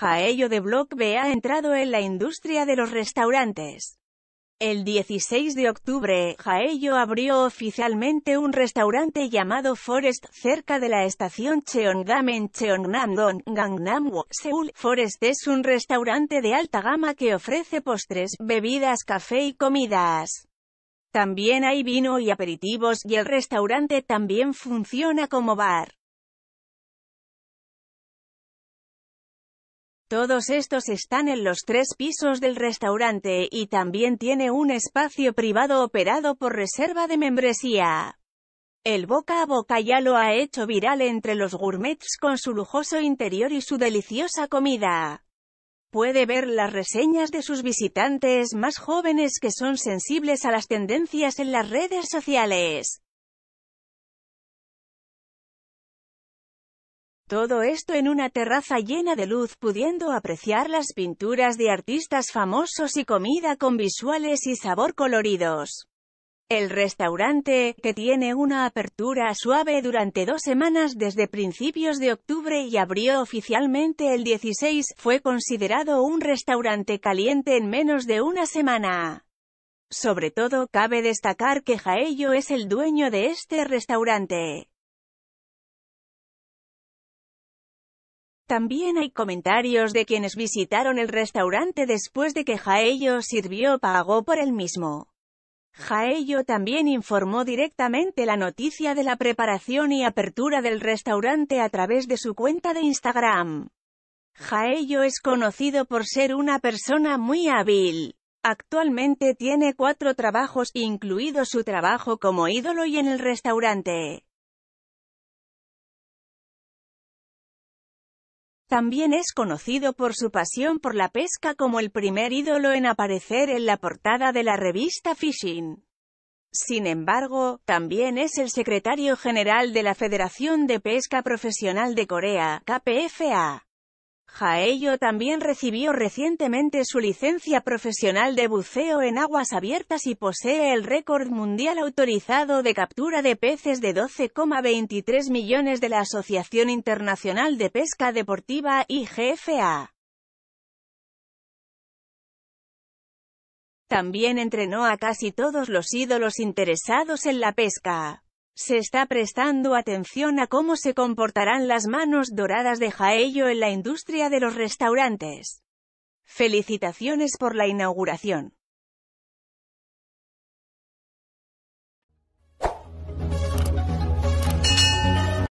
Jaello de Block B ha entrado en la industria de los restaurantes. El 16 de octubre, Jaello abrió oficialmente un restaurante llamado Forest, cerca de la estación Cheongdam en Cheongnam-dong, gangnam Seúl. Forest es un restaurante de alta gama que ofrece postres, bebidas, café y comidas. También hay vino y aperitivos y el restaurante también funciona como bar. Todos estos están en los tres pisos del restaurante y también tiene un espacio privado operado por reserva de membresía. El boca a boca ya lo ha hecho viral entre los gourmets con su lujoso interior y su deliciosa comida. Puede ver las reseñas de sus visitantes más jóvenes que son sensibles a las tendencias en las redes sociales. Todo esto en una terraza llena de luz pudiendo apreciar las pinturas de artistas famosos y comida con visuales y sabor coloridos. El restaurante, que tiene una apertura suave durante dos semanas desde principios de octubre y abrió oficialmente el 16, fue considerado un restaurante caliente en menos de una semana. Sobre todo, cabe destacar que Jaello es el dueño de este restaurante. También hay comentarios de quienes visitaron el restaurante después de que Jaello sirvió pagó por el mismo. Jaello también informó directamente la noticia de la preparación y apertura del restaurante a través de su cuenta de Instagram. Jaello es conocido por ser una persona muy hábil. Actualmente tiene cuatro trabajos, incluido su trabajo como ídolo y en el restaurante. También es conocido por su pasión por la pesca como el primer ídolo en aparecer en la portada de la revista Fishing. Sin embargo, también es el secretario general de la Federación de Pesca Profesional de Corea, KPFA. Jaello también recibió recientemente su licencia profesional de buceo en aguas abiertas y posee el récord mundial autorizado de captura de peces de 12,23 millones de la Asociación Internacional de Pesca Deportiva IGFA. También entrenó a casi todos los ídolos interesados en la pesca. Se está prestando atención a cómo se comportarán las manos doradas de Jaello en la industria de los restaurantes. Felicitaciones por la inauguración.